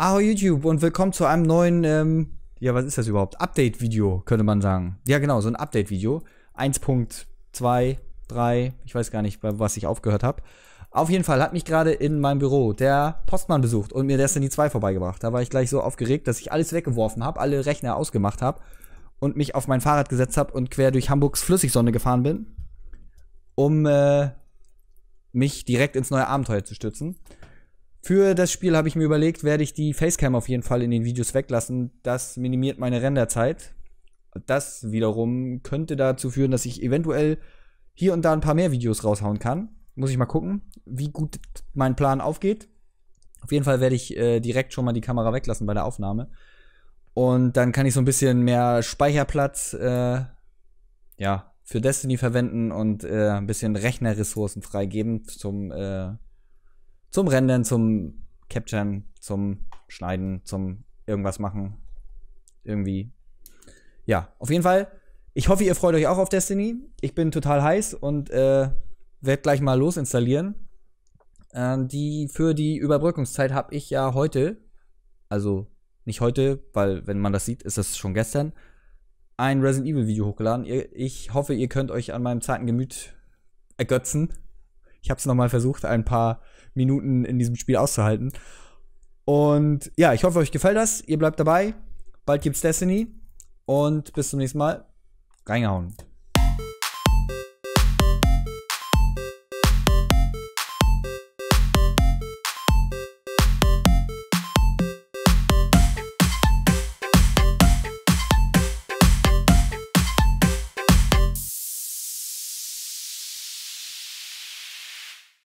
Ahoi YouTube und willkommen zu einem neuen, ähm, ja, was ist das überhaupt? Update-Video, könnte man sagen. Ja, genau, so ein Update-Video. 1.2, 3, ich weiß gar nicht, bei was ich aufgehört habe. Auf jeden Fall hat mich gerade in meinem Büro der Postmann besucht und mir Destiny 2 vorbeigebracht. Da war ich gleich so aufgeregt, dass ich alles weggeworfen habe, alle Rechner ausgemacht habe und mich auf mein Fahrrad gesetzt habe und quer durch Hamburgs Flüssigsonne gefahren bin, um äh, mich direkt ins neue Abenteuer zu stützen. Für das Spiel habe ich mir überlegt, werde ich die Facecam auf jeden Fall in den Videos weglassen. Das minimiert meine Renderzeit. Das wiederum könnte dazu führen, dass ich eventuell hier und da ein paar mehr Videos raushauen kann. Muss ich mal gucken, wie gut mein Plan aufgeht. Auf jeden Fall werde ich äh, direkt schon mal die Kamera weglassen bei der Aufnahme. Und dann kann ich so ein bisschen mehr Speicherplatz äh, ja, für Destiny verwenden und äh, ein bisschen Rechnerressourcen freigeben zum äh, zum Rendern, zum Capturen, zum Schneiden, zum irgendwas machen. Irgendwie. Ja, auf jeden Fall. Ich hoffe, ihr freut euch auch auf Destiny. Ich bin total heiß und äh, werde gleich mal losinstallieren. Äh, die, für die Überbrückungszeit habe ich ja heute, also nicht heute, weil wenn man das sieht, ist das schon gestern, ein Resident Evil Video hochgeladen. Ich hoffe, ihr könnt euch an meinem zarten Gemüt ergötzen ich habe es nochmal versucht, ein paar Minuten in diesem Spiel auszuhalten. Und ja, ich hoffe, euch gefällt das. Ihr bleibt dabei. Bald gibt's Destiny. Und bis zum nächsten Mal. Reingehauen.